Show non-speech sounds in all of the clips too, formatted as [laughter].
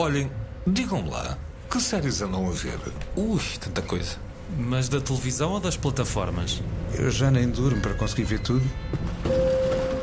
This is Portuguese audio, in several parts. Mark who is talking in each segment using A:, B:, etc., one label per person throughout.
A: Olhem, digam-me lá, que séries andam a ver? Ui, tanta coisa.
B: Mas da televisão ou das plataformas? Eu já nem durmo para conseguir ver tudo.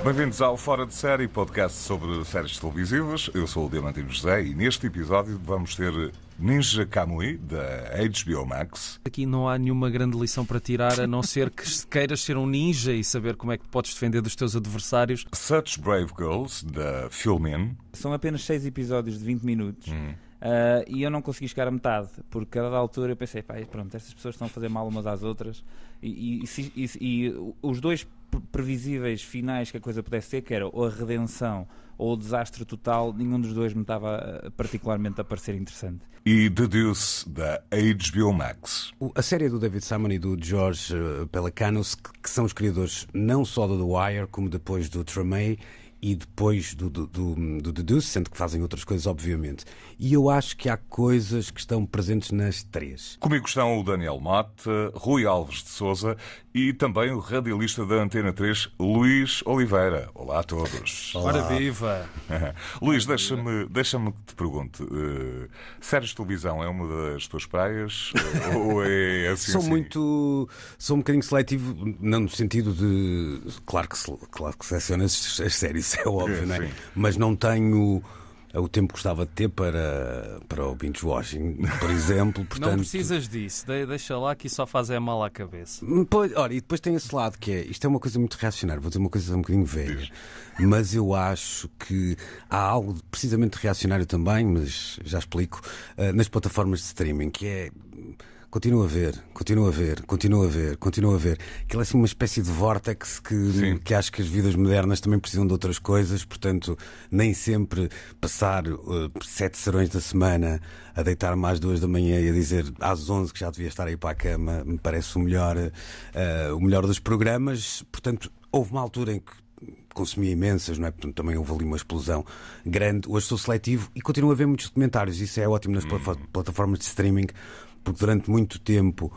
A: Bem-vindos ao Fora de Série, podcast sobre séries televisivas. Eu sou o Diamantino José e neste episódio vamos ter Ninja Kamui, da HBO Max.
B: Aqui não há nenhuma grande lição para tirar, a não ser que queiras ser um ninja e saber como é que podes defender dos teus adversários. Such
A: Brave Girls, da Filmin.
C: São apenas seis episódios de 20 minutos. Hum. Uh, e eu não consegui chegar a metade, porque a dada altura eu pensei, pá, pronto, estas pessoas estão a fazer mal umas às outras, e, e, e, e os dois previsíveis finais que a coisa pudesse ser, que era ou a redenção ou o desastre total, nenhum dos dois me estava eh, particularmente a parecer interessante.
A: E The Deuce, da HBO Max. A série do David
D: Simon e do George eh, Pelicanos, que são os criadores não só do The Wire, como depois do Tremay e depois do, do, do, do Deduce, sendo que fazem outras coisas, obviamente. E eu acho que há coisas que estão presentes nas três.
A: Comigo estão o Daniel Mate, Rui Alves de Souza e também o radialista da Antena 3, Luís Oliveira. Olá a todos. Olá. Ora viva! [laughs] Luís, deixa-me deixa que te pergunte. Uh, Séries de televisão é uma das tuas praias? Eh, ou é [laughs] assim? Sou assim? muito. Sou um bocadinho seletivo, não no sentido de. Claro que, claro que
D: seleciono as, as séries isso é óbvio, é, não é? Mas não tenho o tempo que gostava de ter para, para o binge washing, por exemplo. Portanto... Não
B: precisas disso, de, deixa lá que isso só faz é mal à cabeça. Hum,
D: pois, ora, e depois tem esse lado que é, isto é uma coisa muito reacionária, vou dizer uma coisa um bocadinho velha, mas eu acho que há algo precisamente reacionário também, mas já explico, eh, nas plataformas de streaming, que é Continua a ver, continua a ver, continua a ver, continua a ver. Aquilo é assim uma espécie de vórtex que, que acho que as vidas modernas também precisam de outras coisas, portanto, nem sempre passar uh, sete serões da semana a deitar-me às duas da manhã e a dizer às onze que já devia estar aí para a cama me parece o melhor, uh, o melhor dos programas. Portanto, houve uma altura em que consumia imensas, não é? Portanto, também houve ali uma explosão grande. Hoje sou seletivo e continuo a ver muitos documentários. Isso é ótimo nas hum. plataformas de streaming, porque durante muito tempo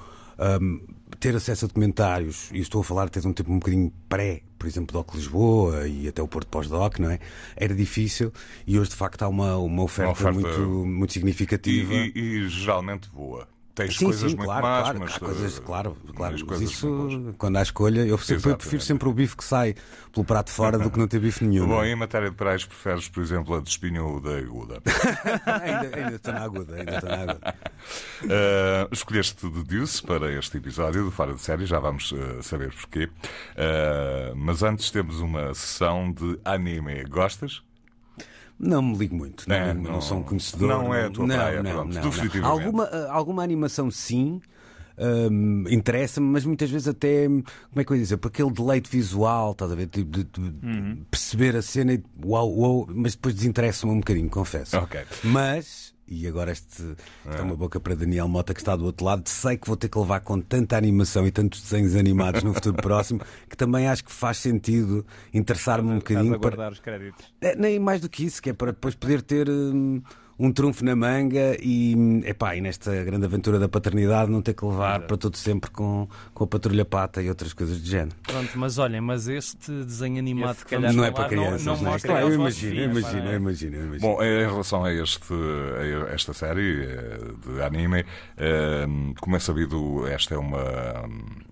D: um, ter acesso a documentários, e estou a falar até de um tempo um bocadinho pré, por exemplo, DOC Lisboa e até o Porto Pós-DOC, não é? Era difícil e hoje de facto há uma, uma, oferta, uma oferta muito, muito significativa. E,
A: e, e geralmente boa tens sim, coisas sim, muito claro, más, claro, mas há coisas, eh, claro, claro. Mas coisas isso, quando há escolha, eu, sempre, prefiro sempre o
D: bife que sai pelo prato
A: fora do que não ter bife nenhum. [laughs] Bom, é? em matéria de pratos, preferes, por exemplo, a de espinho ou da aguda? [laughs]
D: ainda estou na aguda, ainda estou na aguda.
A: Uh, escolheste de Deuce para este episódio do Fora de Série, já vamos uh, saber porquê. Uh, mas antes temos uma sessão de anime. Gostas? Não me ligo muito. Não, é, não, não sou um conhecedor. Não é a tua não, praia, não, não, não. Alguma,
D: eh, alguma animação, sim. Hum, interessa-me, mas muitas vezes até como é que eu ia dizer, por aquele deleite visual, estás a ver? De, tipo, de, de uhum. perceber a cena e uau, uau, mas depois desinteressa-me um bocadinho, confesso. Okay. Mas e agora este, esta é, é uma boca para Daniel Mota que está do outro lado. Sei que vou ter que levar com tanta animação e tantos desenhos animados no futuro [laughs] próximo que também acho que faz sentido interessar-me um bocadinho. Para... Os créditos. É, nem mais do que isso, que é para depois poder ter. Hum um trunfo na manga e, epá, e nesta grande aventura da paternidade não ter que levar para todo sempre com, com a patrulha pata e outras coisas do género.
B: Pronto, mas olhem, mas este desenho animado Esse, calhar, não é para crianças, não, não, não é? claro, eu imagino, filhos, eu imagino, é? eu
D: imagino,
A: eu imagino. Bom, em relação a, este, a esta série eh, de anime, eh, como é sabido, esta é uma,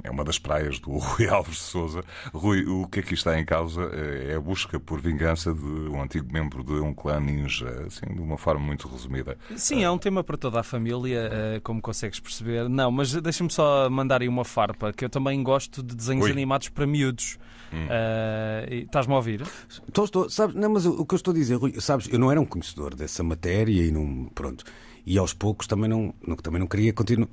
A: é uma das praias do [laughs] Rui Alves de Souza. Rui, o que aqui é está em causa eh, é a busca por vingança de um antigo membro de um clã ninja, assim, de uma forma muito muito resumida.
B: Sim, é um tema para toda a família, eh, como consegues perceber. Não, mas deixa-me só mandar aí uma farpa, que eu também gosto de desenhos Ui. animados para miúdos. Hum. Uh, Estás-me a ouvir?
D: Estou, estou, sabes, não, mas o que eu estou a dizer, Rui, sabes, eu não era um conhecedor dessa matéria e não. Pronto e aos poucos também não, também não queria continuar,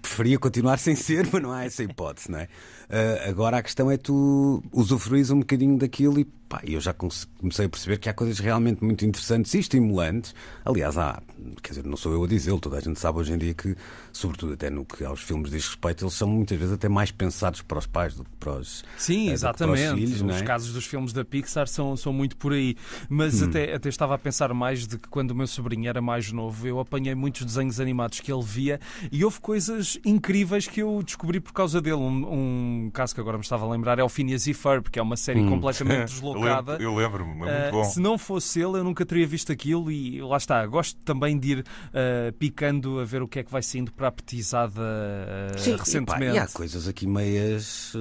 D: preferia continuar [laughs] sem ser, mas não há essa hipótese, não é? Uh, agora a questão é tu usufruís um bocadinho daquilo e Pá, eu já comecei a perceber que há coisas realmente muito interessantes e estimulantes. Aliás, há, quer dizer, não sou eu a dizê-lo, toda a gente sabe hoje em dia que, sobretudo até no que aos filmes diz respeito, eles são muitas vezes até mais pensados para os pais do que para os, Sim, é, eh, exatamente. Para os, filhos, os é? casos
B: dos filmes da Pixar são, são muito por aí. Mas hum. até, até estava a pensar mais de que quando o meu sobrinho era mais novo, eu apanhei muitos desenhos animados que ele via e houve coisas incríveis que eu descobri por causa dele. Um, um caso que agora me estava a lembrar é o Phineas e Ferb, que é uma série hum. completamente [laughs] deslocada colocada. Eu lembro-me, lembro é muito eh, bom. Se não fosse ele, eu nunca teria visto aquilo e lá está. Gosto também de ir uh, picando a ver o que é que vai saindo para a petizada uh, Sim, recentemente. há
D: coisas aqui meias,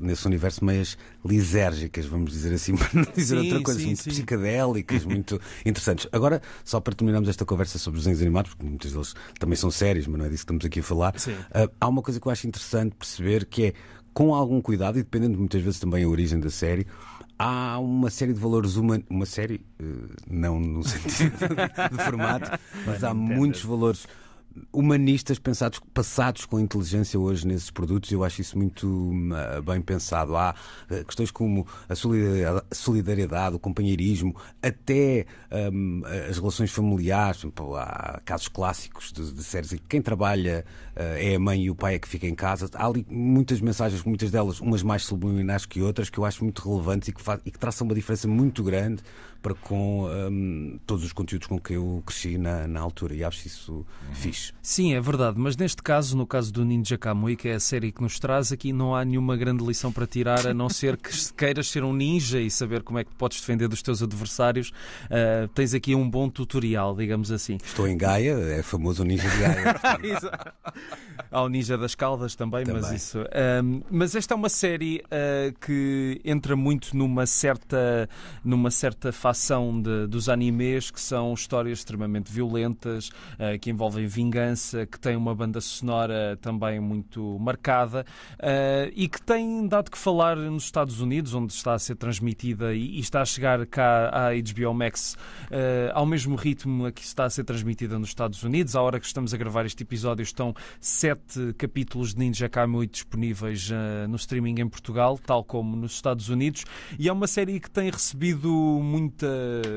D: nesse universo, meias lisérgicas, vamos dizer assim, [laughs] para não dizer sim, outra coisa, sim, muito sim. psicadélicas, [laughs] muito interessantes. Agora, só para terminarmos esta conversa sobre os desenhos animados, porque muitos deles também são sérios, mas não é disso que estamos aqui a falar, uh, há uma coisa que eu acho interessante perceber que é, com algum cuidado e dependendo muitas vezes também a origem da série, há uma série de valores humanos, uma série, eh, não no [laughs] sentido de formato, mas há muitos valores humanistas pensados, passados com inteligência hoje nesses produtos, eu acho isso muito ah, bem pensado. Há ah, questões como a solidariedade, o companheirismo, até um, as relações familiares. há casos clássicos de, de séries em que quem trabalha uh, é a mãe e o pai é que fica em casa. Há ali muitas mensagens, muitas delas, umas mais subliminais que outras, que eu acho muito relevantes e que, faz, e que traçam uma diferença muito grande para com um, todos os conteúdos com que eu cresci na, na altura e acho isso uhum. fixe.
B: Sim, é verdade, mas neste caso, no caso do Ninja Kamui, que é a série que nos traz, aqui não há nenhuma grande lição para tirar, a não ser que se queiras ser um ninja e saber como é que podes defender dos teus adversários, uh, tens aqui um bom tutorial, digamos assim. Estou
D: em Gaia, é
B: famoso o ninja de Gaia. [laughs] há o ninja das Caldas também, também. mas isso. Hum, mas esta é uma série uh, que entra muito numa certa, numa certa fase fação de, dos animes, que são histórias extremamente violentas, uh, que envolvem vingança, que têm uma banda sonora também muito marcada uh, e que têm dado que falar nos Estados Unidos, onde está a ser transmitida e, e está a chegar cá à HBO Max eh, ao mesmo ritmo a que está a ser transmitida nos Estados Unidos. À hora que estamos a gravar este episódio, estão sete capítulos de Ninja Kamui disponíveis no streaming em Portugal, tal como nos Estados Unidos, e é uma série que tem recebido muito muita,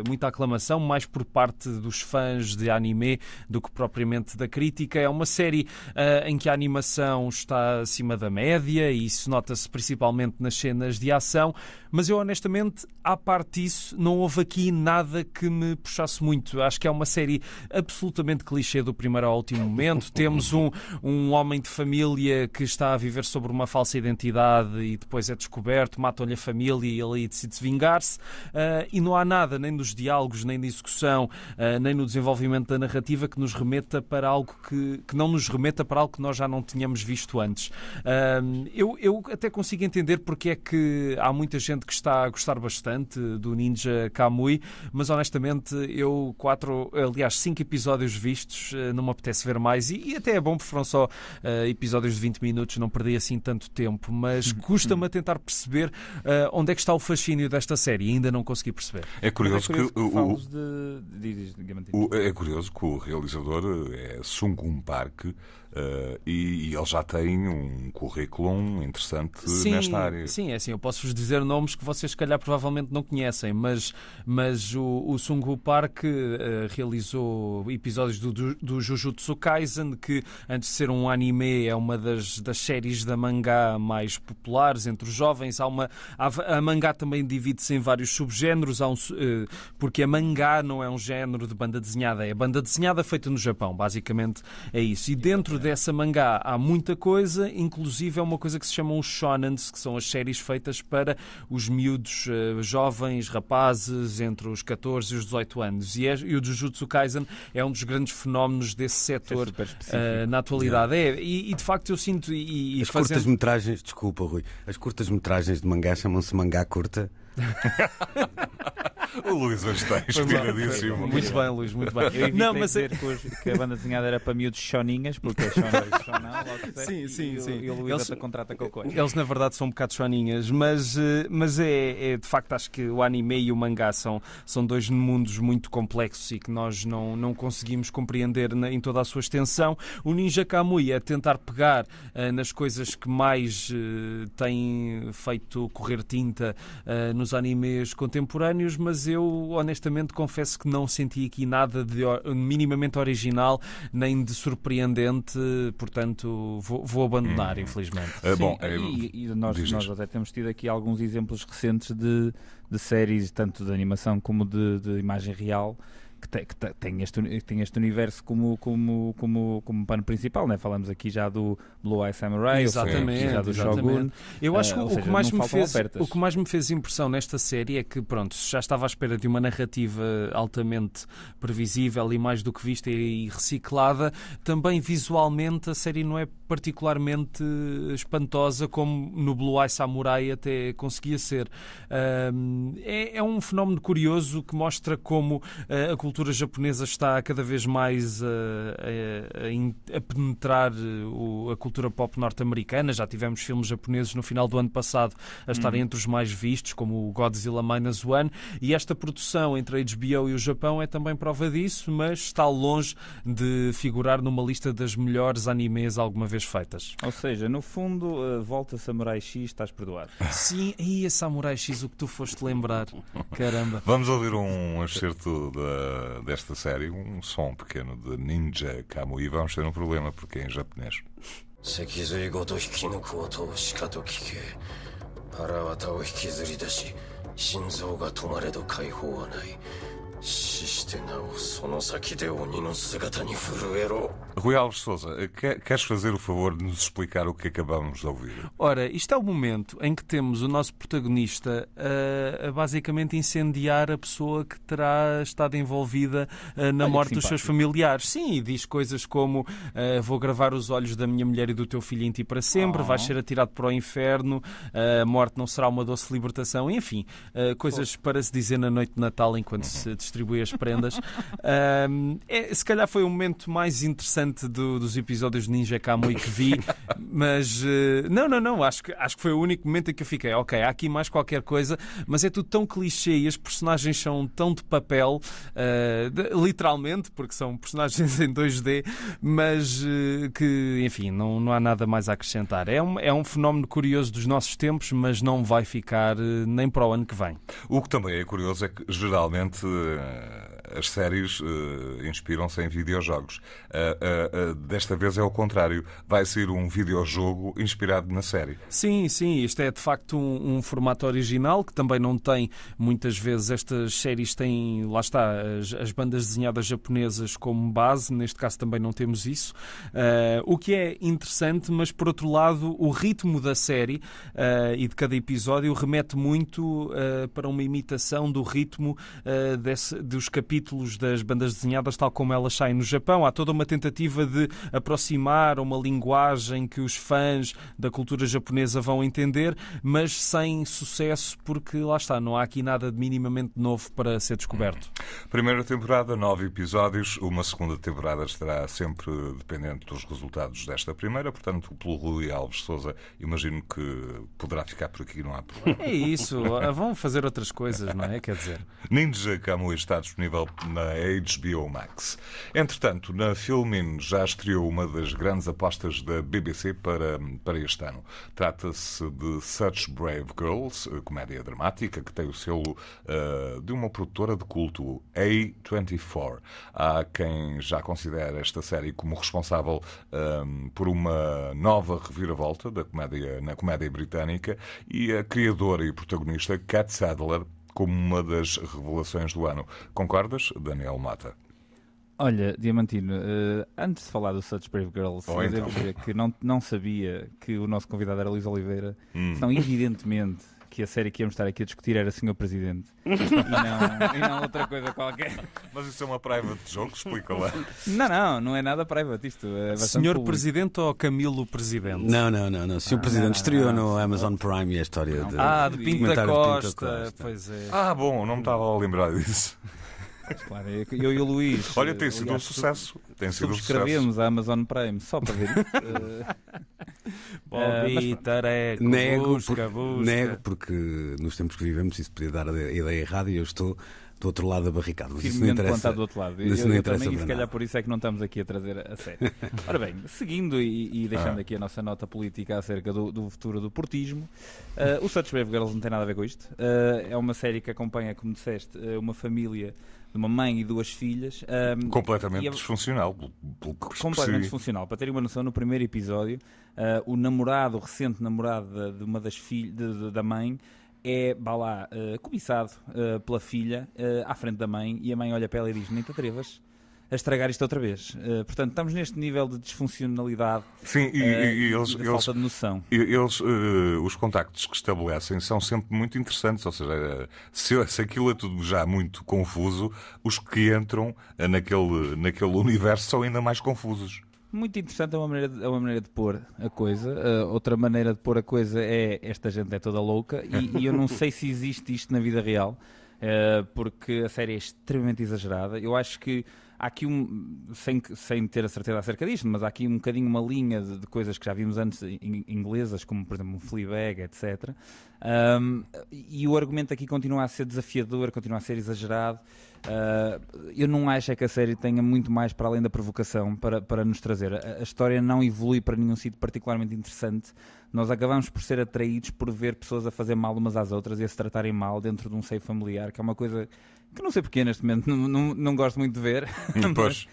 B: muita aclamação, mais por parte dos fãs de anime do que propriamente da crítica. É uma série uh, em que a animação está acima da média e isso nota-se principalmente nas cenas de ação, mas eu honestamente, à parte disso, não houve aqui nada que me puxasse muito. Acho que é uma série absolutamente clichê do primeiro ao último momento. [laughs] Temos um, um homem de família que está a viver sobre uma falsa identidade e depois é descoberto, matam-lhe a família e ele decide vingar-se. Uh, e não há nada, nem nos diálogos, nem na execução, eh, nem no desenvolvimento da narrativa que nos remeta para algo que, que não nos remeta para algo que nós já não tínhamos visto antes. Eu, eu até consigo entender porque é que há muita gente que está a gostar bastante do Ninja Kamui, mas honestamente eu quatro, aliás, cinco episódios vistos, eh, não me apetece ver mais e, e até é bom porque foram só uh, episódios de 20 minutos, não perdi assim tanto tempo, mas [laughs] custa-me a tentar perceber uh, onde é que está o fascínio desta série, ainda não consegui perceber. É curioso, é curioso que, que o, de, de, de,
C: o, é curioso que o
A: realizador é eh, Sungum Park Uh, e, e, ele já tem um currículo interessante sim, nesta área.
B: Sim, é assim, eu posso-vos dizer nomes que vocês, se calhar, provavelmente não conhecem, mas, mas o, o Sung Park uh, realizou episódios do, do, Jujutsu Kaisen, que antes de ser um anime é uma das, das séries da mangá mais populares entre os jovens. Há uma, a, a mangá também divide-se em vários subgéneros, um, uh, porque a mangá não é um género de banda desenhada, é banda desenhada feita no Japão, basicamente é isso. E dentro dessa mangá há muita coisa, inclusive é uma coisa que se chamam os shonans, que são as séries feitas para os miúdos eh, jovens, rapazes, entre os 14 e os 18 anos. E, é, e o Jujutsu Kaisen é um dos grandes fenómenos desse setor é uh, na atualidade. É, e, e, de facto eu sinto. E, as fazendo...
D: curtas-metragens, desculpa, Rui, as curtas-metragens de mangá chamam-se mangá curta.
B: [laughs]
A: O Luís hoje está inspiradíssimo. Muito bem, Luís, muito bem. Eu não, mas dizer é-
C: que, que a
B: banda desenhada era para miúdos choninhas, porque é choninhas, é choná, Sim, sim, sim. E o Luís até contrata com Eles, na verdade, são um bocado choninhas, mas, eh, mas é, é, de facto, acho que o anime e o mangá são, são dois mundos muito complexos e que nós não, não conseguimos compreender na, em toda a sua extensão. O Ninja Kamui é tentar pegar uh, nas coisas que mais uh, têm feito correr tinta uh, nos animes contemporâneos, mas mas eu honestamente confesso que não senti aqui nada de minimamente original nem de surpreendente, portanto vou, vou abandonar, hum. infelizmente. Eh, Sim, bom, eh, e, e nós, nós
C: até temos tido aqui alguns exemplos recentes de, de séries, tanto de animação como de, de imagem real que, te, que tem, este, tem este universo como, como, como, como pano principal, né? Falamos aqui já do Blue Eye Samurai, exatamente, já do Shogun. Eu eh, acho que, uh, o, seja, que mais me fez, o
B: que mais me fez impressão nesta série é que, pronto, já estava à espera de uma narrativa altamente previsível e mais do que vista e reciclada, também visualmente a série não é particularmente espantosa como no Blue Eye Samurai até conseguia ser. Uh, é, é um fenómeno curioso que mostra como uh, a cultura cultura japonesa está cada vez mais a, a, a penetrar o, a cultura pop norte-americana. Já tivemos filmes japoneses no final do ano passado a estarem hum. entre os mais vistos, como o Godzilla Minus One. E esta produção entre a HBO e o Japão é também prova disso, mas está longe de figurar numa lista das melhores animes alguma vez feitas. Ou seja, no fundo, eh, volta Samurai X, estás perdoado. Sim, e a Samurai X, o que tu foste lembrar. [laughs]
A: Caramba. Vamos ouvir um excerto da desta, série um som pequeno de Ninja Kamui. Vamos ter um problema, porque é em japonês.
D: 脊髄ごと引き抜
B: く音をしかと聞け腹渡を引きずり出し心臓が止まれど解放はない死してなおその先で鬼の姿に震えろ
A: Rui Alves Souza, queres fazer o favor de nos explicar o que acabamos de
B: ouvir? Ora, isto é o momento em que temos o nosso protagonista a, a basicamente incendiar a pessoa que terá estado envolvida a, eh, na Olha, morte dos seus familiares. Sim, e diz coisas como a, eh, vou gravar os olhos da minha mulher e do teu filho em ti para sempre, oh. vais ser atirado para o inferno, eh, a morte não será uma doce libertação, enfim, coisas oh. para se dizer na noite de Natal enquanto uhum. se distribui as prendas. [laughs] é, se calhar foi o momento mais interessante do, dos episódios de Ninja Kamui que vi, [laughs] mas uh, não, não, não, acho que, acho que foi o único momento em que eu fiquei, ok, há aqui mais qualquer coisa, mas é tudo tão clichê e as personagens são tão de papel, uh, de, literalmente, porque são personagens em 2D, mas uh, que, enfim, não, não há nada mais a acrescentar. É um, é um fenómeno curioso dos nossos tempos, mas não vai ficar nem para o ano que vem. O que
A: também é curioso é que geralmente uh, as séries uh, inspiram-se em videojogos. Uh, uh, desta vez é o contrário. Vai ser um videojogo inspirado na série.
B: Sim, sim. isto é de facto um, um formato original que também não tem, muitas vezes, estas séries têm, lá está, as, as bandas desenhadas japonesas como base. Neste caso também não temos isso. o que é interessante, mas por outro lado, o ritmo da série e de cada episódio remete muito para uma imitação do ritmo desse, dos capítulos títulos das bandas desenhadas, tal como elas saem no Japão. Há toda uma tentativa de aproximar uma linguagem que os fãs da cultura japonesa vão entender, mas sem sucesso, porque lá está, não há aqui nada de minimamente novo para ser descoberto.
A: Primeira temporada, nove episódios. Uma segunda temporada estará sempre dependente dos resultados desta primeira. Portanto, pelo Rui Alves Souza, imagino que poderá ficar por aqui, não há problema. É isso, ah,
B: vão fazer outras coisas, não é? Quer dizer.
A: Ninja Kamui está disponível na HBO Max. Entretanto, na Filmin já estreou uma das grandes apostas da BBC para, para este ano. Trata-se de Such Brave Girls, comédia dramática que tem o selo uh, de uma produtora de culto, A24. Há quem já considera esta série como responsável ehm, por uma nova reviravolta da comédia, na comédia britânica e a criadora e protagonista Cat Sadler como uma das revelações do ano. Concordas, Daniel Mata?
C: Olha, Diamantino, eh, antes de falar do Such Brave Girls, oh, então. dizer que não, não sabia que o nosso convidado era Luís Oliveira, hum. senão evidentemente que a série que íamos estar aqui a discutir era Senhor Presidente [laughs] e,
A: não, e não outra coisa qualquer. Mas isso é uma private joke, explica lá.
C: Não,
B: não, não é nada private isto. É Senhor público. Presidente ou Camilo Presidente? Não, não, não. não. Senhor
D: ah, Presidente não, estreou no Amazon Prime e é a história de, ah, de, Pinta Costa, de
B: Pinta Costa. Pois é. Ah,
C: bom, não me estava a lembrar disso. [laughs] Claro, é eu e o Luís. Olha, tem eh, sido aliás, um sucesso. Tem sido subscrevemos um sucesso. a Amazon Prime só para ver Bobby, uh, tareco, nego, busca, busca. Nego,
D: porque nos tempos que vivemos isso podia dar a ideia errada e eu estou do outro lado da barricada. Mas isso não interessa. Do outro lado. Isso eu, não interessa também, e se calhar
C: por isso é que não estamos aqui a trazer a sério. [laughs] Ora bem, seguindo e, e deixando ah. aqui a nossa nota política acerca do, do futuro do portismo, uh, o Such Brave Girls não tem nada a ver com isto. Uh, é uma série que acompanha, como disseste, uma família de uma mãe e duas filhas. Um, completamente desfuncional, pelo que Completamente desfuncional. Para terem uma noção, no primeiro episódio, uh, o namorado, o recente namorado de, de uma das filhas, da mãe, é, vá lá, uh, cobiçado uh, pela filha, uh, à frente da mãe, e a mãe olha para ela e diz, nem te atrevas a estragar isto outra vez. Uh, portanto, estamos neste nível de disfuncionalidade Sim, e, eh, e eles, de falta de noção.
A: Eles, eh, os contactos que estabelecem são sempre muito interessantes, ou seja, se, se aquilo é tudo já muito confuso, os que entram naquele, naquele universo são ainda mais confusos.
C: Muito interessante, é uma maneira de, é uma maneira de pôr a coisa. Uh, outra maneira de pôr a coisa é esta gente é toda louca e, e eu não sei se existe isto na vida real, uh, porque a série é extremamente exagerada. Eu acho que há aqui um, sem, sem ter a certeza acerca disto, mas há aqui um bocadinho uma linha de, de coisas que já vimos antes inglesas, como por exemplo um Fleabag, etc. Um, e o argumento aqui continua a ser desafiador, continua a ser exagerado. Uh, eu não acho é que a série tenha muito mais para além da provocação para, para nos trazer. A, a história não evolui para nenhum sítio particularmente interessante nós acabamos por ser atraídos por ver pessoas a fazer mal umas às outras e a se tratarem mal dentro de um seio familiar, que é uma coisa que não sei porquê neste momento, não, não, não gosto muito de ver. Hum, [laughs] pois.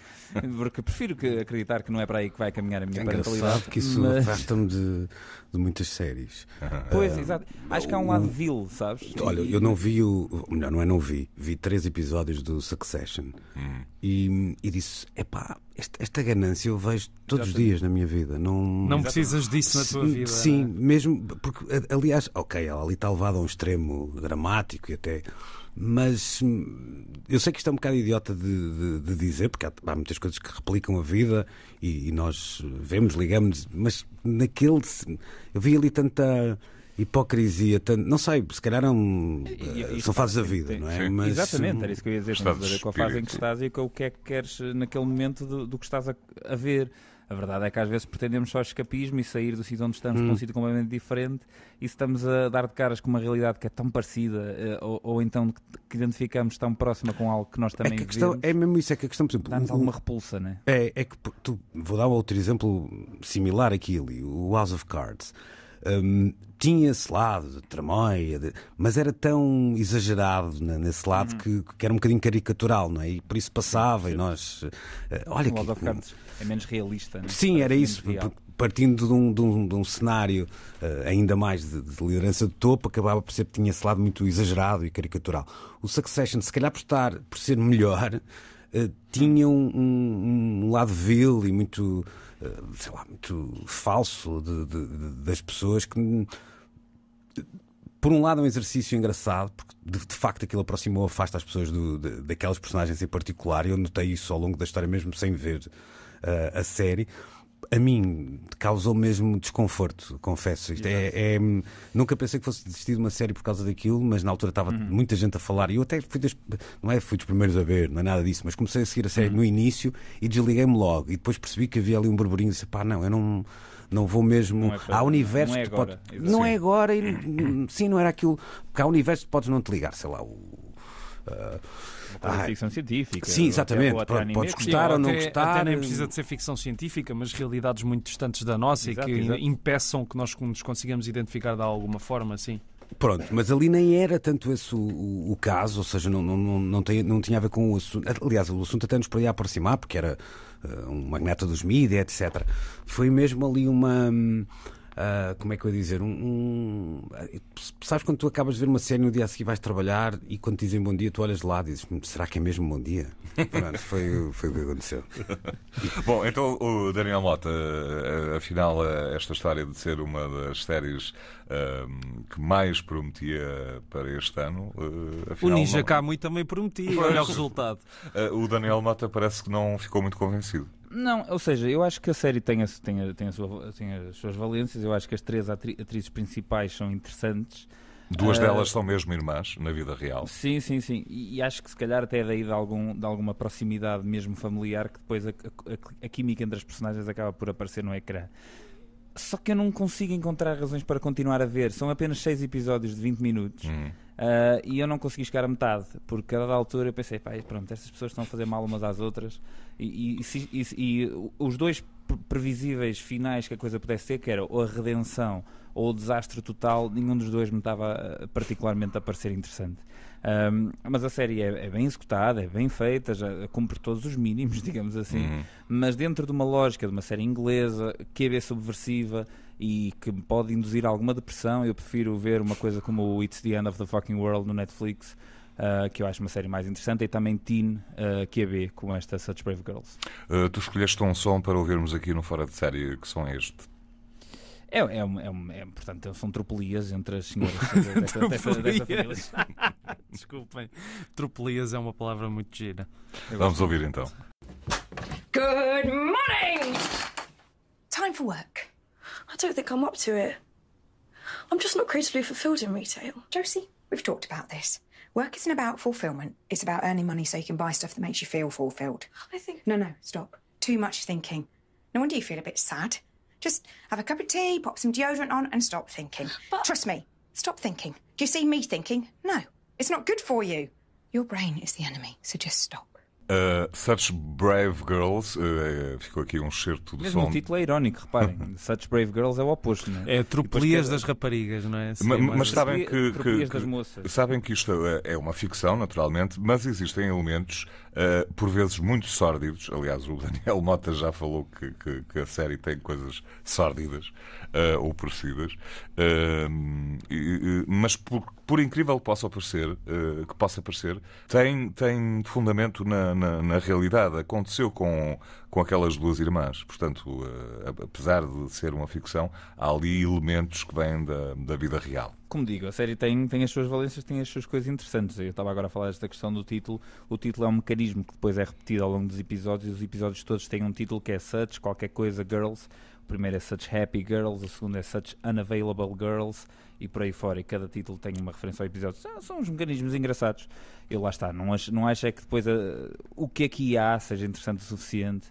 C: porque prefiro que acreditar que não é para aí que vai caminhar a minha é parentalidade. que isso mas...
D: afasta-me de, de, muitas séries. [laughs] Pois, uh, exato. Acho que há um lado
C: vil, sabes? Olha, eu não vi
D: o. Melhor, não é não vi. Vi três episódios do Succession hum. e, e disse: é pá esta, esta, ganância eu vejo todos Exatamente. os dias na minha vida. Não, não precisas disso na tua vida. Sim, é? mesmo porque, aliás, ok, ela ali está levada a um extremo dramático e até. Mas hum, eu sei que isto é um bocado idiota de, de, de dizer, porque há, há, muitas coisas que replicam a vida e, e nós vemos, ligamos, mas naquele. Eu vi ali tanta hipocrisia, tanto, não sei, se calhar é um, e, eh, são fases da vida, tem, não é? Mas,
C: exatamente, era isso que eu ia dizer, estás a ver com a fase em que estás e com o que é que queres eh, naquele momento do, do que estás a, a, ver. A verdade é que às vezes pretendemos só escapismo e sair do sítio onde estamos hum. para um hum. sítio completamente diferente e se estamos a dar de caras com uma realidade que é tão parecida eh, ou, ou então que identificamos tão próxima com algo que nós é também é que a questão vivemos, É mesmo isso, é que a questão, por exemplo... Dá-nos um, alguma repulsa, não é?
D: É, é que, tu, vou dar outro exemplo similar aqui ali, o House of Cards. Hum, tinha esse lado de tramóia, de... mas era tão exagerado né, nesse lado uhum. que, que, era um bocadinho caricatural, não é? E por isso passava sim. e nós. Uh, olha que.
C: É menos realista, né? Sim,
D: era isso. Partindo de um, de um, de um cenário uh, ainda mais de, de, liderança de topo, acabava por ser que tinha esse lado muito exagerado e caricatural. O Succession, se calhar por, estar, por ser melhor, uh, tinha um, um, um lado vil e muito eh, sei lá, muito falso de, de, de, das pessoas que. Por um lado, é um exercício engraçado, porque de, facto aquilo aproximou, afasta as pessoas do, daquelas personagens em particular, e eu notei isso ao longo da história, mesmo sem ver uh, a série a mim causou mesmo desconforto, confesso. Isto é, é, nunca pensei que fosse desistir de uma série por causa daquilo, mas na altura estava uhum. muita gente a falar e eu até fui dos, não é, fui dos primeiros a ver, não é nada disso, mas comecei a seguir a série uhum. no início e desliguei-me logo. E depois percebi que havia ali um burburinho e disse: pá, não, eu não. Não vou mesmo. Não é para... Há universo não é agora, que Não é agora e hum, sim, não era aquilo. Porque há universo que podes não te ligar, sei lá, o. Uh
C: ah, ficção científica.
B: Sim, exatamente. Ou até, Podes gostar é ou não até, gostar. Até nem precisa de ser ficção científica, mas realidades muito distantes da nossa exato, e que exato. impeçam que nós nos consigamos identificar de alguma forma, sim.
D: Pronto, mas ali nem era tanto esse o, o, o caso, ou seja, não, não, não, tem, não, tinha a ver com o assunto. Aliás, o assunto até nos podia aproximar, porque era uh, um magnata dos mídias, etc. Foi mesmo ali uma. Hum, ah, como é que eu ia dizer? Um, um, ah, sabes quando tu acabas de ver uma série no dia a seguir vais trabalhar e quando te
A: dizem bom dia, tu olhas de lá e dizes hum, será que é mesmo bom dia? [laughs] Pronto, foi, foi o que aconteceu. [laughs] bom, então o Daniel Mota, ah, afinal, esta história de ser uma das séries um, que mais prometia para este ano. Afinal, o Ninja
B: não... também prometia, olha o resultado.
A: o Daniel Mota parece que não ficou muito convencido.
C: Não, ou seja, eu acho que a série tem, a, tem, a, tem, a sua, tem as suas valências, eu acho que as três atri atrizes principais são interessantes. Duas uh, delas são mesmo irmãs na vida real. Sim, sim, sim. E, e, acho que se calhar até é daí de, algum, de alguma proximidade mesmo familiar que depois a, a, a, química entre as personagens acaba por aparecer no ecrã. Só que eu não consigo encontrar razões para continuar a ver. São apenas 6 episódios de 20 minutos. Uh, e eu não consegui chegar a metade, porque a dada altura eu pensei, pá, pronto, estas pessoas estão a fazer mal umas às outras, e, e, e, e os dois previsíveis finais que a coisa pudesse ter, que era ou a redenção ou o desastre total, nenhum dos dois me estava eh, particularmente a parecer interessante. Um, mas a série é, é, bem executada, é bem feita, já cumpre todos os mínimos, [laughs] digamos assim. Uhum. Mas dentro de uma lógica de uma série inglesa, que é subversiva e que pode induzir alguma depressão, eu prefiro ver uma coisa como o It's the End of the Fucking World no Netflix. Uh, que eu acho uma série mais interessante, e também Teen uh, com esta Such Brave Girls.
A: Uh, tu escolheste um som para ouvirmos aqui no Fora de Série, que som é este?
C: É, é, um, é, um, é, portanto, são tropelias entre as senhoras [laughs] desta, desta, desta família. [laughs] Desculpem,
B: tropelias é uma palavra muito gira. Eu Vamos então. Good morning! Time for work. I don't think I'm up to it.
A: I'm just not creatively fulfilled in retail. Josie, we've talked about this. Work isn't about fulfillment, it's about earning money so you can buy stuff that makes you feel fulfilled. I think. No, no, stop. Too
B: much thinking. No wonder you feel a bit sad. Just have a cup of tea, pop some deodorant on, and stop thinking. But... Trust me, stop thinking. Do you see me thinking? No, it's not good for you.
A: Your brain is the enemy, so just stop. Uh, such Brave Girls, uh, é, ficou aqui um certo do Mesmo som. o título é irónico, reparem. [laughs] Such Brave Girls é o oposto, não é? É Tropelias das Raparigas, não é? Sim, mas, é mas, sabem que, que, que, Sabem que isto é, é uma ficção, naturalmente, mas existem elementos eh, por vezes muito sórdidos. Aliás, o Daniel Mota já falou que, que, que a série tem coisas sórdidas uh, ou parecidas. Uh, mas, por, por, incrível que possa parecer, que possa parecer tem, tem fundamento na, na, na realidade. Aconteceu com com aquelas duas irmãs. Portanto, eh, apesar de ser uma ficção, há ali elementos que vêm da, da vida real.
C: Como digo, a série tem, tem as suas valências, tem as suas coisas interessantes. Eu estava agora a falar desta questão do título. O título é um mecanismo que depois é repetido ao longo dos episódios. Os episódios todos têm um título que é Such, qualquer coisa, Girls. O primeiro é Such Happy Girls, o segundo é Such Unavailable Girls e por aí fora, e cada título tem uma referência ao episódio. São, são uns mecanismos engraçados. Eu lá está, não acho, não acho é que depois a, eh, o que aqui há seja interessante o suficiente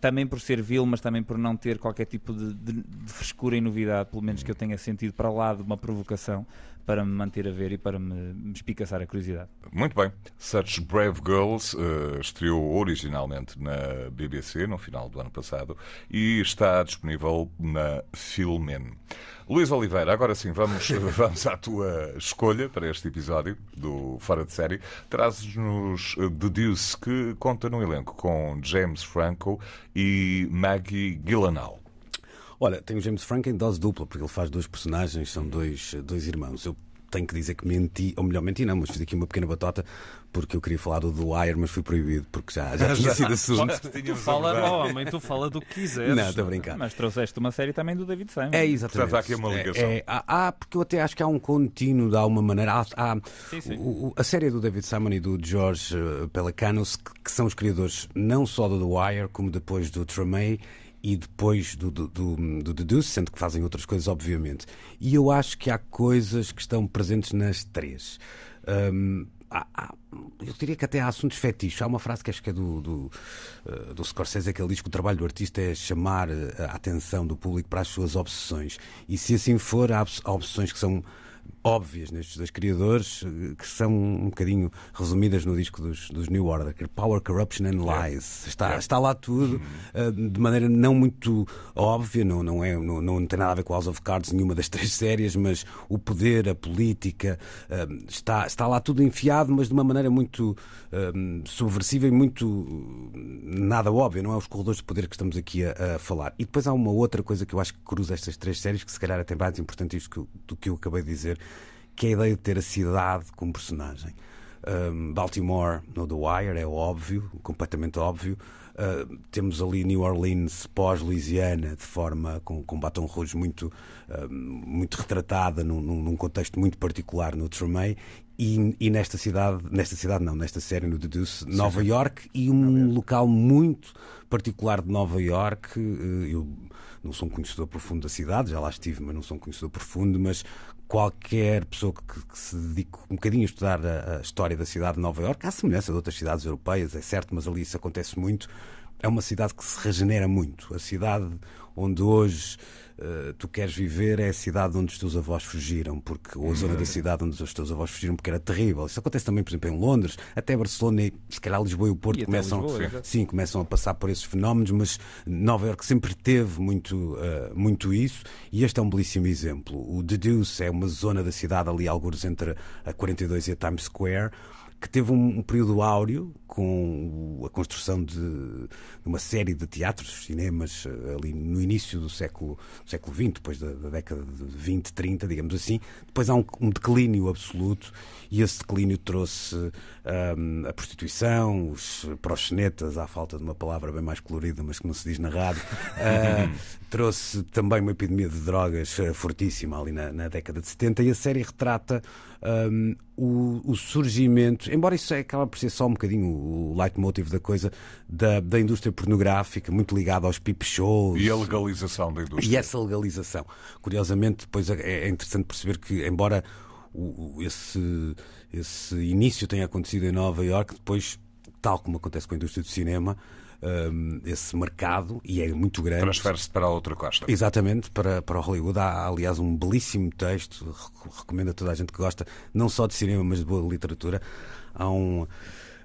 C: também por ser vil, mas também por não ter qualquer tipo de, de, de, frescura e novidade, pelo menos que eu tenha sentido para lá de uma provocação para me manter a ver e para me espicaçar a curiosidade.
A: Muito bem. Such Brave Girls uh, estreou originalmente na BBC no final do ano passado e está disponível na Filmin. Luís Oliveira, agora sim, vamos, [laughs] vamos à tua escolha para este episódio do Fora de Série. Trazes-nos eh, The Deuce, que conta no elenco com James Franco e Maggie Gyllenhaal. Olha, tem o James Franco em dose dupla, porque ele faz dois
D: personagens, são dois, eh, dois irmãos. Eu tenho que dizer que menti, ou melhor, menti não, mas fiz aqui uma pequena batota porque eu queria falar do Wire, mas fui proibido porque já, já tinha [laughs] sido assunto.
B: tu fala, oh,
C: homem, tu fala do que quiseres. Não, estou a brincar. Mas trouxeste uma série também do David Simon. É, exatamente. Portanto, há aqui uma ligação. É, é,
D: há, há, porque eu até acho que há um contínuo, de alguma maneira. Há, há sim, sim. O, a série do David Simon e do George eh, Pelicanos, que, que são os criadores não só do Wire como depois do Tremay e depois do, do, do, do Deduce, sendo que fazem outras coisas, obviamente. E eu acho que há coisas que estão presentes nas três. Um, há, há, eu diria que até há assuntos fetichos. Há uma frase que acho que é do, do, eh, do Scorsese que ele diz que o trabalho do artista é chamar eh, a atenção do público para as suas obsessões. E se assim for, há obsessões que são óbvias nestes dois criadores, eh, que são um bocadinho resumidas no disco dos, dos New Order, Power, Corruption and Lies. Está, está lá tudo uhum. eh, de maneira não muito óbvia, não, não, é, não, não tem nada a ver com House of Cards, nenhuma das [laughs] três séries, mas o poder, a política, eh, está, está lá tudo enfiado, mas de uma maneira muito subversiva e muito nada óbvia, não é? Os corredores de poder que estamos aqui a, a, falar. E depois há uma outra coisa que eu acho que cruza estas três séries, que se calhar é até mais importante isto que, do que eu acabei de dizer que é a ideia de ter a cidade como personagem. Um, Baltimore no The Wire é óbvio, completamente óbvio. Uh, temos ali New Orleans pós-Louisiana, de forma com, com batom rouge muito, uh, muito retratada num, num, contexto muito particular no Tremay. E, e, nesta cidade, nesta cidade não, nesta série no Deduce, Nova sim, sim. York e um local muito particular de Nova York. Eh, eu não sou um conhecedor profundo da cidade, já lá estive, mas não sou um conhecedor profundo, mas qualquer pessoa que, que, se dedique um bocadinho a estudar a, a história da cidade de Nova Iorque, à semelhança de outras cidades europeias, é certo, mas ali isso acontece muito, é uma cidade que se regenera muito. A cidade onde hoje eh, tu queres viver é a cidade onde os teus avós fugiram, porque, ou a uhum. zona da cidade onde os teus avós fugiram, porque era terrível. Isso acontece também, por exemplo, em Londres, até Barcelona e se calhar Lisboa e o Porto e começam, Lisboa, sim, começam a passar por esses fenómenos, mas Nova York sempre teve muito, uh, muito isso e este é um belíssimo exemplo. O The Deuce é uma zona da cidade ali, alguns entre a 42 e a Times Square que teve um, um período áureo com a construção de, de uma série de teatros, cinemas, eh, ali no início do século, do século XX, depois da, da, década de 20, 30, digamos assim. Depois há um, um declínio absoluto e esse declínio trouxe ehm, a prostituição, os proxenetas, à falta de uma palavra bem mais colorida, mas que não se diz na rádio, uh, [laughs] trouxe também uma epidemia de drogas eh, fortíssima ali na, na década de 70 e a série retrata um, o, o, surgimento, embora isso é, acaba por ser só um bocadinho o, leitmotiv da coisa, da, da indústria pornográfica, muito ligada aos peep shows. E a
A: legalização da indústria. E essa legalização.
D: Curiosamente, depois é, é interessante perceber que, embora o, esse, esse início tenha acontecido em Nova Iorque, depois, tal como acontece com a indústria do cinema, um, esse mercado e é muito grande. Transfere-se para a outra costa. Exatamente, para, para Hollywood. Há, aliás, um belíssimo texto, recomendo a toda a gente que gosta, não só de cinema, mas de boa literatura. Há um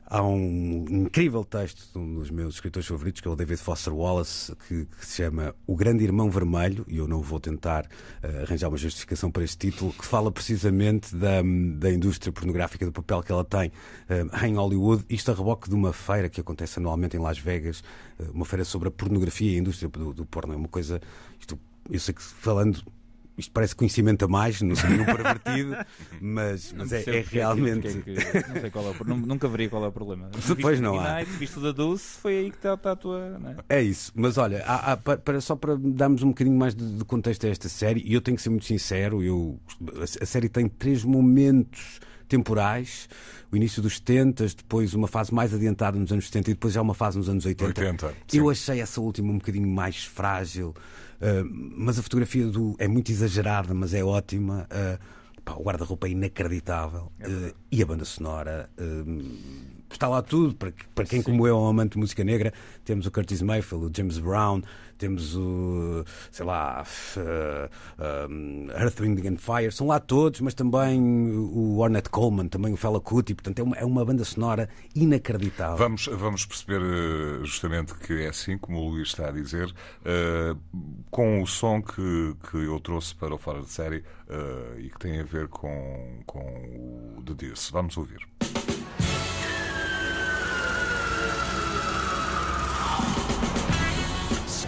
D: Há um incrível texto de um dos meus escritores favoritos, que é o David Foster Wallace, que, que se chama O Grande Irmão Vermelho, e eu não vou tentar uh, arranjar uma justificação para este título, que fala precisamente da, da indústria pornográfica, do papel que ela tem uh, em Hollywood, isto a reboque de uma feira que acontece anualmente em Las Vegas, uh, uma feira sobre a pornografia e a indústria do, do porno. É uma coisa. Isto, eu sei que falando isto parece conhecimento a mais, não sei nenhum pervertido, [laughs] mas, mas é, é realmente. Que é que, não sei qual é
C: o, nunca veria qual é o problema. Depois [laughs] não há. Visto da Dulce, foi aí que está, tá a tua.
D: É? é? isso, mas olha, há, há, para, só para darmos um bocadinho mais de, de contexto a esta série, e eu tenho que ser muito sincero, eu, a, a série tem três momentos temporais, o início dos 70, depois uma fase mais adiantada nos anos 70 e depois já uma fase nos anos 80. 80 Eu achei essa última um bocadinho mais frágil, uh, mas a fotografia do é muito exagerada, mas é ótima. Uh, pá, o guarda-roupa é inacreditável é uh, e a banda sonora está lá tudo. Para, para quem, Sim. como eu, é um amante de música negra, temos o Curtis Mayfield, o James Brown, temos o, sei lá, uh, um, Earth, Wind and Fire, são lá todos, mas também o Ornette Coleman, também o Fela Kuti, portanto é uma, é uma banda sonora inacreditável. Vamos,
A: vamos perceber eh, justamente que é assim, como o Luís está a dizer, uh, com o som que, que eu trouxe para o Fora de Série uh, e que tem a ver com, com o The Deus Vamos ouvir.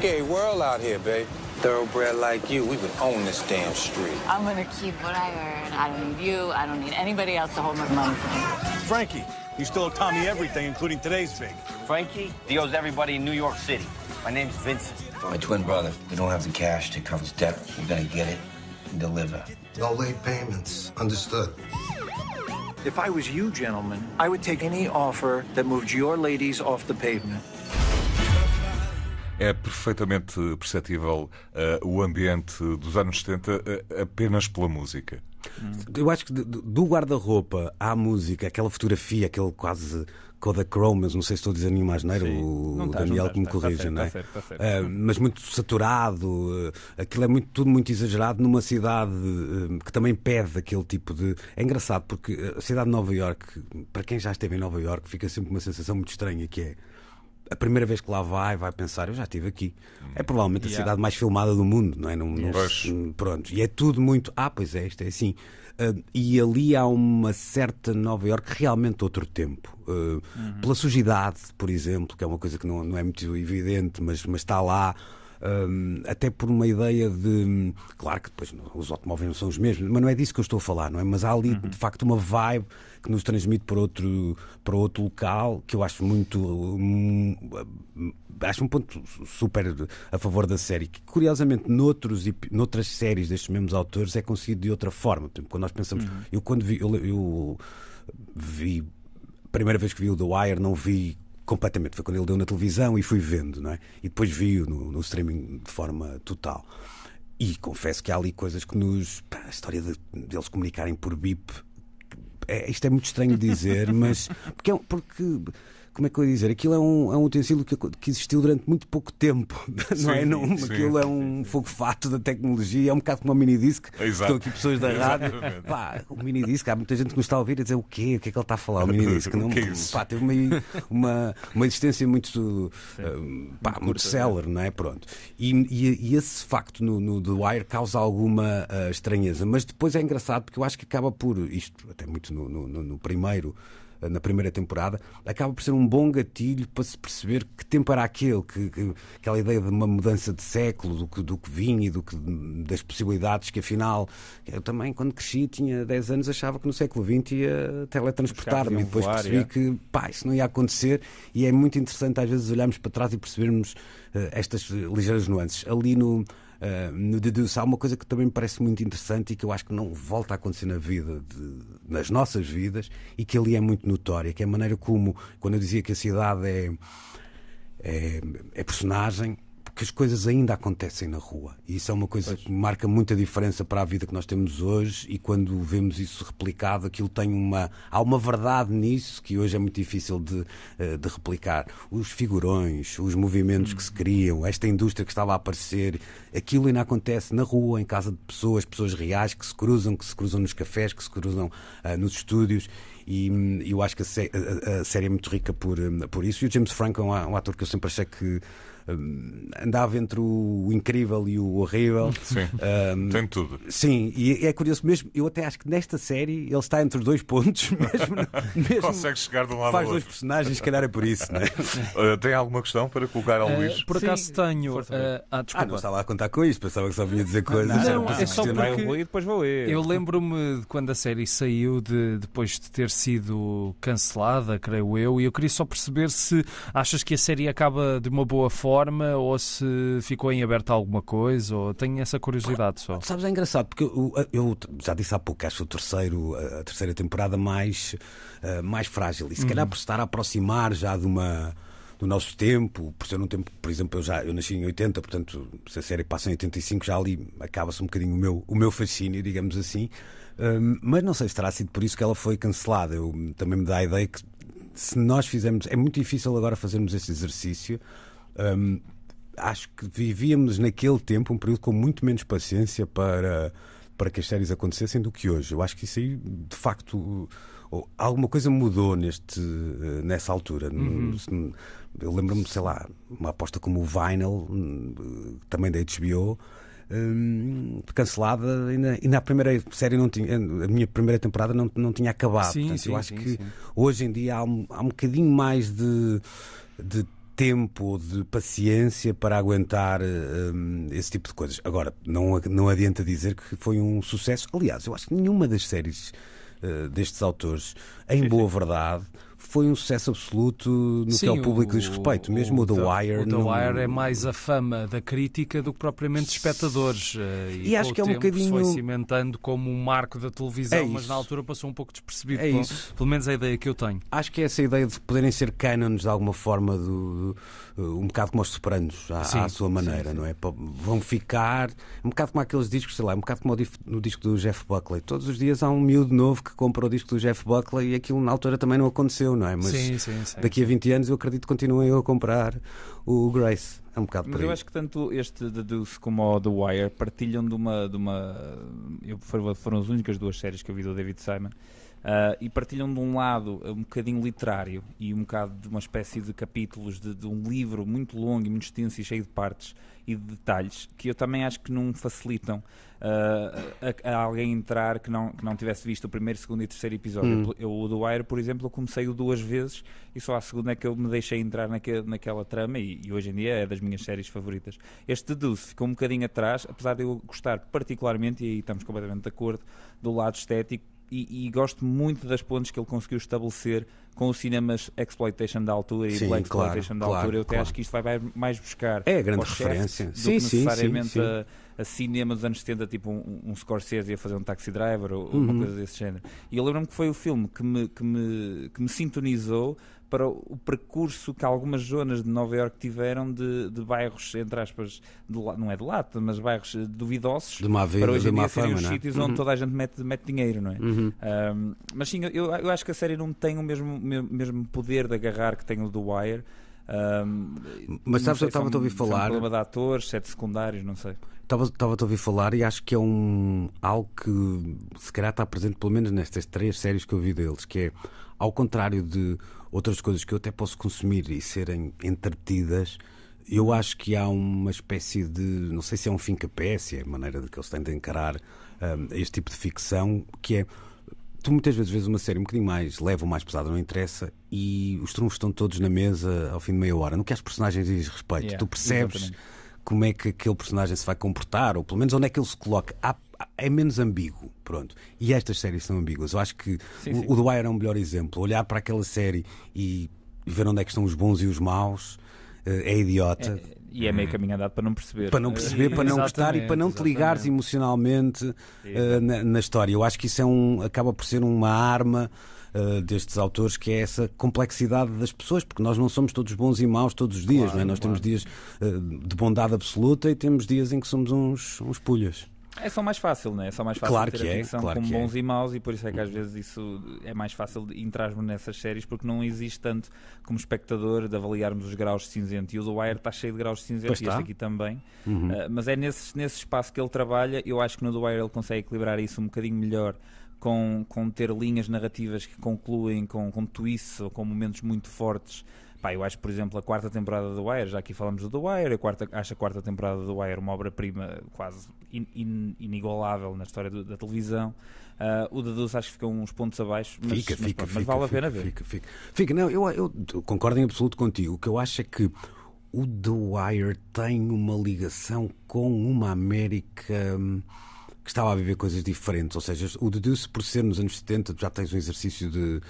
D: scary world out here, babe. Thoroughbred like you, we would own this damn street.
C: I'm gonna keep what I earn. I don't need you. I don't need anybody else to hold my money for me. Frankie, you stole Tommy everything, including today's fig. Frankie, he owes everybody in New York City. My name's Vincent.
D: My twin brother. We don't have the cash to cover his debt. We're gonna get it and deliver.
A: No late payments. Understood. If I was you gentlemen, I would take any offer that moved your ladies off the pavement. é perfeitamente perceptível uh, o ambiente dos anos 70 uh, eh, apenas pela música. Hum. Eu acho que do guarda-roupa à música, aquela fotografia,
D: aquele quase Kodachrome, mas não sei se estou a dizer nenhuma asneira, o tá, Daniel tá, que me tá, tá corrija, não é? Tá certo, tá certo. Uh, mas muito saturado, uh, aquilo é muito, tudo muito exagerado numa cidade uh, que também pede aquele tipo de. É engraçado porque a cidade de Nova York, para quem já esteve em Nova York, fica sempre uma sensação muito estranha que é a primeira vez que lá vai, vai pensar, eu já estive aqui. Hum. É provavelmente yeah. a cidade mais filmada do mundo, não é? Num, num, pronto. E é tudo muito, ah, pois é, isto é assim. Uh, e ali há uma certa Nova Iorque realmente outro tempo. Uh, uhum. Pela sujidade, por exemplo, que é uma coisa que não, não é muito evidente, mas, mas está lá até por uma ideia de. Hum, claro que depois os automóveis não são os mesmos, mas não é disso que eu estou a falar, não é? Mas há ali uhum. de facto uma vibe que nos transmite para outro, para outro local que eu acho muito. Um, acho um ponto super a favor da série, que curiosamente noutros, noutras séries destes mesmos autores é conseguido de outra forma. quando nós pensamos. Uhum. Eu quando vi. Eu, eu vi. Primeira vez que vi o The Wire, não vi completamente. Foi quando ele deu na televisão e fui vendo, não é? E depois vi-o no, no streaming de forma total. E confesso que há ali coisas que nos. Pá, a história de, deles comunicarem por bip. É, isto é muito estranho dizer, [laughs] mas. Porque, é porque como é que eu ia dizer? Aquilo é um, é um utensílio que, que, existiu durante muito pouco tempo, [laughs] sim, não é? Não, aquilo é um fogo-fato da tecnologia, é um bocado como um mini Exato. Estão aqui pessoas da rádio. Pá, o mini-disc, há muita gente que nos está a ouvir a dizer o quê? O que é que ele está a falar? O minidisc. [laughs] Não, o que é isso? Pá, teve uma, uma, uma existência muito, uh, pá, muito, muito seller, não é? Pronto. E, e, e esse facto no, no The Wire causa alguma uh, estranheza, mas depois é engraçado porque eu acho que acaba por, isto até muito no, no, no primeiro na primeira temporada, acaba por ser um bom gatilho para se perceber que tempo era aquele, que, que aquela ideia de uma mudança de século, do que, do que vinha e do que, das possibilidades que afinal. Eu também, quando cresci, tinha 10 anos, achava que no século XX ia teletransportar-me e depois percebi é. que pá, isso não ia acontecer e é muito interessante às vezes olharmos para trás e percebermos uh, estas ligeiras nuances. Ali no uh, no Deduce. Há uma coisa que também me parece muito interessante e que eu acho que não volta a acontecer na vida, de, nas nossas vidas, e que ali é muito notória, que é a maneira como, quando eu dizia que a cidade é, é, é personagem, porque as coisas ainda acontecem na rua. E isso é uma coisa pois. que marca muita diferença para a vida que nós temos hoje e quando vemos isso replicado, aquilo tem uma. Há uma verdade nisso que hoje é muito difícil de, eh, de replicar. Os figurões, os movimentos que se criam, esta indústria que estava a aparecer, aquilo ainda acontece na rua, em casa de pessoas, pessoas reais que se cruzam, que se cruzam nos cafés, que se cruzam uh, nos estúdios e hum, eu acho que a, série é muito rica por, hum, por isso. E o James Franco é um, ator que eu sempre achei que Hum, andava entre o incrível e o horrível. Sim,
A: um, tem tudo.
D: Sim, e é curioso mesmo, eu até acho que nesta série ele está entre os dois pontos, [laughs] mesmo,
A: mesmo consegue chegar de um lado Faz dois personagens, se calhar é por isso, né? [laughs] Tem alguma questão para colocar
D: ao uh, Luís? Por acaso sim, tenho. Uh, ah, ah, não estava a contar com isso, pensava que só vinha dizer coisas. Não, não é só porque eu depois
B: vou Eu lembro-me de quando a série saiu, de, depois de ter sido cancelada, creio eu, e eu queria só perceber se achas que a série acaba de uma boa forma forma ou se ficou em aberto alguma coisa? Ou tenho essa curiosidade só. Sabes, é engraçado, porque eu,
D: eu já disse há pouco, acho o terceiro, a terceira temporada mais, eh, mais frágil. E se calhar uhum. por estar a aproximar já de uma do nosso tempo, por ser um tempo, por exemplo, eu já eu nasci em 80, portanto, se a série passa em 85, já ali acaba-se um bocadinho o meu, o meu fascínio, digamos assim. Um, mas não sei se terá sido por isso que ela foi cancelada. Eu, hum, também me dá a ideia que se nós fizermos. É muito difícil agora fazermos esse exercício acho que vivíamos naquele tempo um período com muito menos paciência para, para que as séries acontecessem do que hoje. Eu acho que isso aí, de facto, alguma coisa mudou neste, eh, nessa altura. Uhum. Eu lembro-me, sei lá, uma aposta como o Vinyl, hum, também da HBO. Hum, cancelada e na, e na, primeira série não tinha a minha primeira temporada não, não tinha acabado sim, Portanto, sim, eu acho sim, que hoje em dia há um, há um bocadinho mais de, de tempo, de paciência para aguentar hum, esse tipo de coisas. Agora, não, não adianta dizer que foi um sucesso. Aliás, eu acho que nenhuma das séries uh, destes autores, em sim, boa sim. verdade, foi um sucesso absoluto no Sim, que o público o, diz respeito. Mesmo o, o The, The Wire. O The Wire é
B: mais a fama da crítica do que propriamente de espectadores. Eh, e, e acho que é um bocadinho. foi cimentando como um marco da televisão, é mas na altura passou um pouco despercebido. É pelo, isso. pelo menos a ideia que eu tenho.
D: Acho que é essa ideia de poderem ser cânones de alguma forma, do, do, eh, um bocado como os Sopranos, à, sim, à sua maneira, sim, não é? Vão ficar. Um bocado como aqueles discos, sei lá, um bocado como no disco do Jeff Buckley. Todos os dias há um miúdo novo que compra o disco do Jeff Buckley e aquilo na altura também não aconteceu, não é? Mas sim, sim, sim, daqui a 20 anos eu acredito que continuem a comprar o Grace. É um bocado Mas eu acho
C: que tanto este The Deuce como o The Wire partilham de uma. De uma eu, foram as únicas duas séries que eu vi do David Simon Uh, e partilham de um lado um bocadinho literário e um bocado de uma espécie de capítulos de, de, um livro muito longo e muito extenso e cheio de partes e de detalhes que eu também acho que não facilitam uh, a, a, alguém entrar que não, que não tivesse visto o primeiro, segundo e terceiro episódio. Hum. Eu, o do Air, por exemplo, eu comecei o duas vezes e só a segunda é que eu me deixei entrar naque, naquela trama e, e, hoje em dia é das minhas séries favoritas. Este Deuce ficou um bocadinho atrás, apesar de eu gostar particularmente, e aí estamos completamente de acordo, do lado estético e, e, gosto muito das pontes que ele conseguiu estabelecer com os cinemas exploitation da altura e sim, black exploitation claro, da altura. Claro, eu até acho que isto vai mais buscar é a grande referência do sim, que necessariamente sim, sim, sim a cinema dos anos 70, tipo um, um Scorsese a fazer um Taxi Driver ou, uhum. uma coisa desse género. E eu lembro-me que foi o filme que me, que me, que me sintonizou para o percurso que algumas zonas de Nova Iorque tiveram de, de bairros, entre aspas, de, não é de lata, mas bairros eh, duvidosos de má vida, para hoje em dia serem os é? sítios uhum. onde toda a gente mete, mete dinheiro, não é? Uhum. Um, mas sim, eu, eu acho que a série não tem o mesmo, mesmo poder de agarrar que tem o do Wire, um, Mas sabes, sei, eu é estava a ouvir é falar. um problema de atores, sete é secundários, não sei.
D: Estava, estava a ouvir falar e acho que é um algo que se calhar está presente, pelo menos nestas três séries que eu vi deles, que é ao contrário de outras coisas que eu até posso consumir e serem entretidas. Eu acho que há uma espécie de. Não sei se é um fim capé, se é a maneira de que eles têm de encarar um, este tipo de ficção, que é tu muitas vezes vês uma série um bocadinho mais leve ou mais pesada, não interessa, e os trunfos estão todos na mesa ao fim de meia hora. No que as personagens diz respeito, yeah, tu percebes exatamente. como é que aquele personagem se vai comportar, ou pelo menos onde é que ele se coloca. Há, é menos ambíguo, pronto. E estas séries são ambíguas. Eu acho que sim, sim. o The Wire é um melhor exemplo. Olhar para aquela série e ver onde é que estão os bons e os maus eh, é idiota. É, e é meio uhum. caminho andado
C: para não perceber. Para não perceber, para não gostar e para não te ligares
D: emocionalmente uh, na, na, história. Eu acho que isso é um, acaba por ser uma arma uh, destes autores, que é essa complexidade das pessoas, porque nós não somos todos bons e maus todos os dias, claro, não é? Nós claro. temos dias uh, de bondade absoluta e temos dias em que somos uns, uns pulhas.
C: É só mais fácil, não é? É só mais fácil claro ter que a é, ficção é, claro bons é. e maus e por isso é que às vezes isso é mais fácil entrar-me nessas séries porque não existe tanto como espectador de avaliarmos os graus cinzentos. E o The Wire está cheio de graus cinzentos e este aqui também. Uhum. Uh, mas é nesse, nesse espaço que ele trabalha. Eu acho que no The Wire ele consegue equilibrar isso um bocadinho melhor com, com ter linhas narrativas que concluem com, com twists ou com momentos muito fortes. Pá, eu acho, por exemplo, a quarta temporada do Wire, já aqui falamos do The Wire, a quarta, acho a quarta temporada do Wire uma obra-prima quase in, inigualável na história do, da televisão. Uh, o Deduce acho que fica uns pontos abaixo, mas, fica, mas, fica, mas, fica, vale a pena ver. Fica, fica.
D: fica. Não, eu, eu concordo em absoluto contigo. O que eu acho é que o The Wire tem uma ligação com uma América hum, que estava a viver coisas diferentes. Ou seja, o Deduce, por ser nos anos 70, já tens um exercício de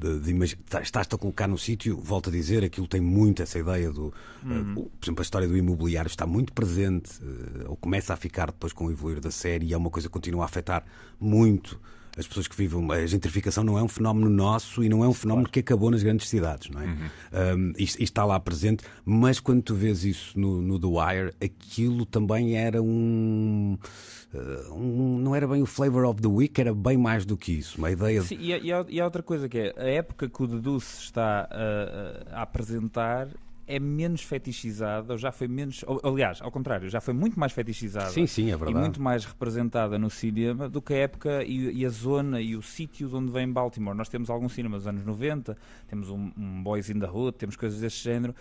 D: de, de, tá, estás-te a colocar no sítio, volto a dizer, aquilo tem muito essa ideia do. Eh, uhum. Uh, por exemplo, a história do imobiliário está muito presente, uh, ou começa a ficar depois com o evoluir da série, e é uma coisa que continua a afetar muito as pessoas que vivem. A gentrificação não é um fenómeno nosso e não é um fenómeno claro. que acabou nas grandes cidades, não é? Uhum. Um, e, e, está lá presente, mas quando tu vês isso no, no The Wire, aquilo também era um, ah, um, Não era bem o flavor of the week, era bem mais do que isso. Uma ideia. De... Sim,
C: e, há, e há outra coisa que é a época que o se está a, a apresentar é menos fetichizada, ou já foi menos. Aliás, ao contrário, já foi muito mais fetichizada. Sim, sim, é verdade. E muito mais representada no cinema do que a época e, e a zona e o sítio de onde vem Baltimore. Nós temos alguns cinemas dos anos 90, temos um, um Boys in the Hood, temos coisas desse género,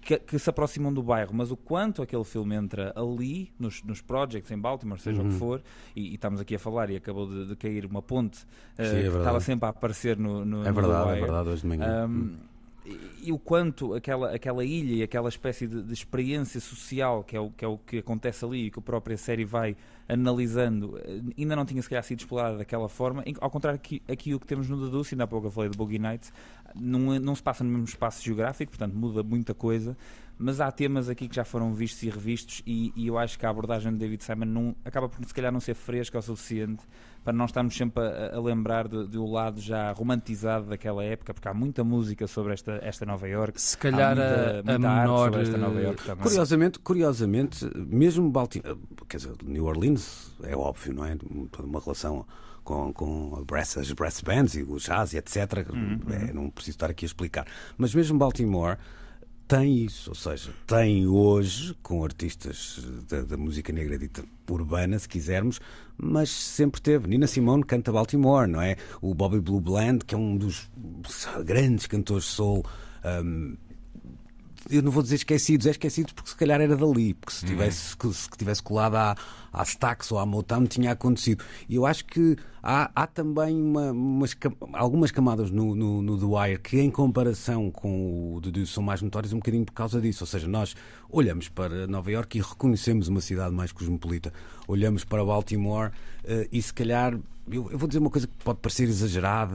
C: que, que, se aproximam do bairro, mas o quanto aquele filme entra ali, nos, nos projects em Baltimore, seja uhum. o que uhum. for, e, e, estamos aqui a falar e acabou de, de cair uma ponte uh, Sim, é eh, que estava sempre a aparecer no, no, é verdade, no É verdade, hoje de manhã. Um, e, o quanto aquela, aquela ilha e aquela espécie de, de, experiência social que é, o, que é o que acontece ali e que a própria série vai analisando eh, ainda não tinha se calhar sido explorada daquela forma, ao contrário que aqui o que temos no The ainda há pouco eu falei de Boogie Nights não, não se passa no mesmo espaço geográfico, portanto muda muita coisa mas há temas aqui que já foram vistos e revistos e, e eu acho que a abordagem de David Simon não, acaba por se calhar não ser fresca o suficiente para não estarmos sempre a, a lembrar do lado já romantizado daquela época, porque há muita música sobre esta, esta Nova York. Se calhar muita, a, muita a menor... sobre esta Nova York eh, também. Curiosamente,
D: curiosamente, mesmo Baltimore, eh, quer dizer, New Orleans é óbvio, não é? Toda uma relação com, com brass, as brass bands e o jazz e etc. Uhum. É, não preciso estar aqui a explicar. Mas mesmo Baltimore tem isso, ou seja, tem hoje, com artistas eh, da, da música negra dita urbana, se quisermos, mas sempre teve. Nina Simone canta Baltimore, não é? O Bobby Blue Bland, que é um dos grandes cantores soul um, eu não vou dizer esquecidos, é esquecidos porque se calhar era dali, porque se uhum. tivesse, uhum. se tivesse colado à, à Stax ou à Motown tinha acontecido. E eu acho que há, há também uma, umas, algumas camadas no, no, no The Wire que, em comparação com o The Deuce, são mais notórias um bocadinho por causa disso. Ou seja, nós olhamos para Nova York e reconhecemos uma cidade mais cosmopolita, olhamos para Baltimore uh, e se calhar. Eu, eu vou dizer uma coisa que pode parecer exagerada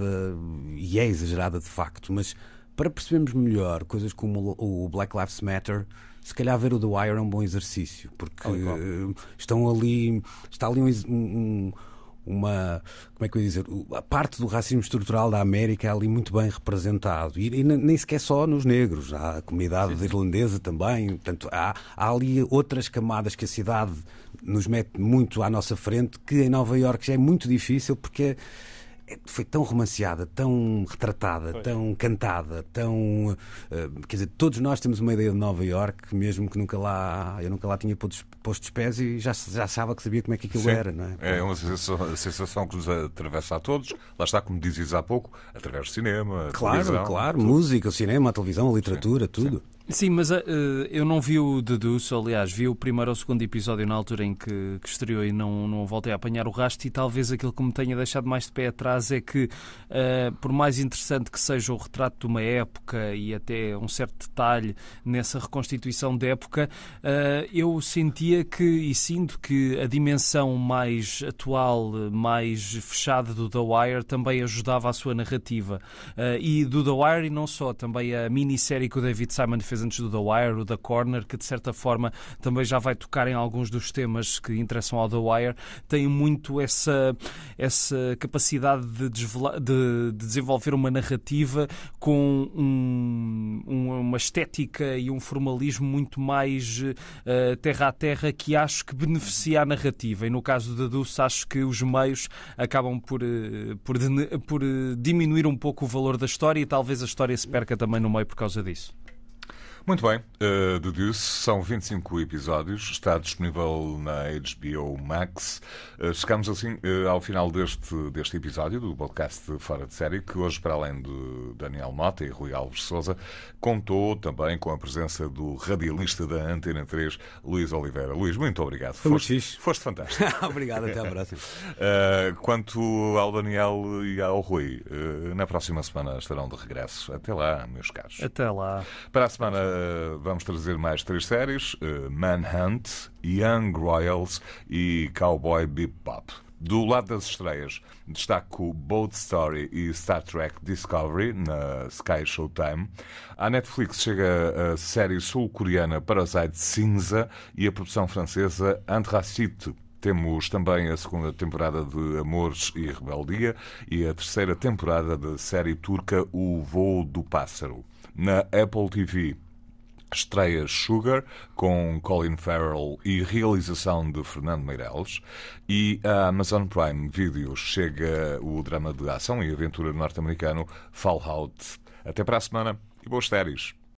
D: e é exagerada de facto, mas para percebermos melhor coisas como o Black Lives Matter, se calhar ver o The Wire é um bom exercício, porque oh, estão ali, está ali um, um, uma, como é que eu ia dizer, a parte do racismo estrutural da América é ali muito bem representado, e, e nem sequer só nos negros, há a comunidade Sim. irlandesa também, portanto, há, há ali outras camadas que a cidade nos mete muito à nossa frente, que em Nova Iorque já é muito difícil, porque... É, é, foi tão romanceada, tão retratada, foi. tão cantada, tão. Eh, quer dizer, todos nós temos uma ideia de Nova York, mesmo que nunca lá. Eu nunca lá tinha posto os pés e já, já achava que sabia como é que aquilo Sim. era, não
A: é? É uma sensação, sensação, que nos atravessa a todos. Lá está, como dizes há pouco, através do cinema. Claro, televisão, claro.
D: Tudo. Música, o cinema, a televisão, a literatura, Sim. tudo. Sim.
B: Sim, mas uh, eu não vi o Deduce, aliás, vi o primeiro ou segundo episódio na altura em que, que estreou e não, não voltei a apanhar o rastro e talvez aquilo que me tenha deixado mais de pé atrás é que, uh, por mais interessante que seja o retrato de uma época e até um certo detalhe nessa reconstituição de época, uh, eu sentia que, e sinto que a dimensão mais atual, mais fechada do The Wire também ajudava a sua narrativa. e do The Wire e não só, também a minissérie que o David Simon fez fez antes do The Wire, o The Corner, que de certa forma também já vai tocar em alguns dos temas que interessam ao The Wire, tem muito essa, essa capacidade de, de, de desenvolver uma narrativa com um, um, uma estética e um formalismo muito mais uh, terra a terra que acho que beneficia a narrativa. E no caso da Dulce, acho que os meios acabam por, eh, por, por eh, diminuir um pouco o valor da história e talvez a história se perca também no meio por causa disso.
A: Muito bem, uh, eh, The Deuce são 25 episódios, está disponível na HBO Max. Uh, chegamos assim uh, ao final deste, deste episódio do podcast Fora de Série, que hoje, para além de Daniel Mota e Rui Alves Souza, contou também com a presença do radialista da Antena 3, Luís Oliveira. Luís, muito obrigado. Foi foste, muito foste fantástico. [laughs] obrigado, até à próxima. Uh, [laughs] quanto ao Daniel e ao Rui, na próxima semana estarão de regresso. Até lá, meus caros. Até lá. Para a semana eh, vamos trazer mais três séries: uh, Manhunt, Young Royals e Cowboy Bebop. Do lado das estreias, destaco Bold Story e Star Trek Discovery na Sky Showtime. A Netflix chega a série sul-coreana Parasite Cinza e a produção francesa Antracite. Temos também a segunda temporada de Amores e Rebeldia e a terceira temporada da série turca O Voo do Pássaro. Na Apple TV, estreia Sugar, com Colin Farrell e realização de Fernando Meirelles E a Amazon Prime Video chega o drama de ação e aventura norte-americano Fallout. Até para a semana e boas férias!